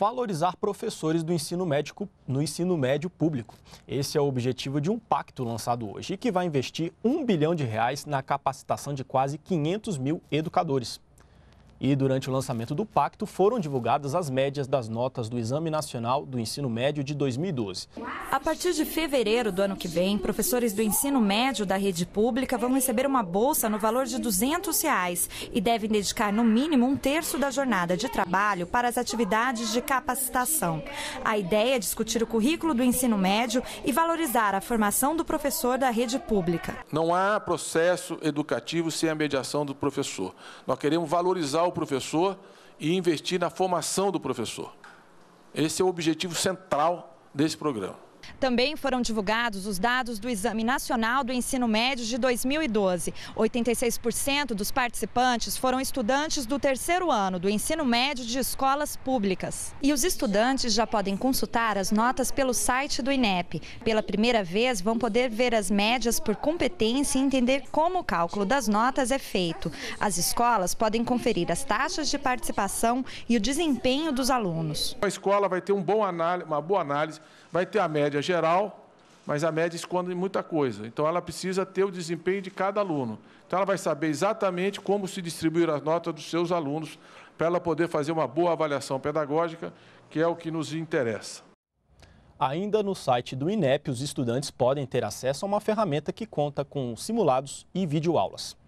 valorizar professores do ensino médico no ensino médio público. Esse é o objetivo de um pacto lançado hoje e que vai investir um bilhão de reais na capacitação de quase 500 mil educadores. E durante o lançamento do pacto foram divulgadas as médias das notas do Exame Nacional do Ensino Médio de 2012. A partir de fevereiro do ano que vem, professores do ensino médio da rede pública vão receber uma bolsa no valor de R$ 200 reais e devem dedicar no mínimo um terço da jornada de trabalho para as atividades de capacitação. A ideia é discutir o currículo do ensino médio e valorizar a formação do professor da rede pública. Não há processo educativo sem a mediação do professor. Nós queremos valorizar o o professor e investir na formação do professor. Esse é o objetivo central desse programa. Também foram divulgados os dados do Exame Nacional do Ensino Médio de 2012. 86% dos participantes foram estudantes do terceiro ano do ensino médio de escolas públicas. E os estudantes já podem consultar as notas pelo site do INEP. Pela primeira vez, vão poder ver as médias por competência e entender como o cálculo das notas é feito. As escolas podem conferir as taxas de participação e o desempenho dos alunos. A escola vai ter um bom análise, uma boa análise, vai ter a média média geral, mas a média esconde muita coisa. Então, ela precisa ter o desempenho de cada aluno. Então, ela vai saber exatamente como se distribuir as notas dos seus alunos para ela poder fazer uma boa avaliação pedagógica, que é o que nos interessa. Ainda no site do INEP, os estudantes podem ter acesso a uma ferramenta que conta com simulados e videoaulas.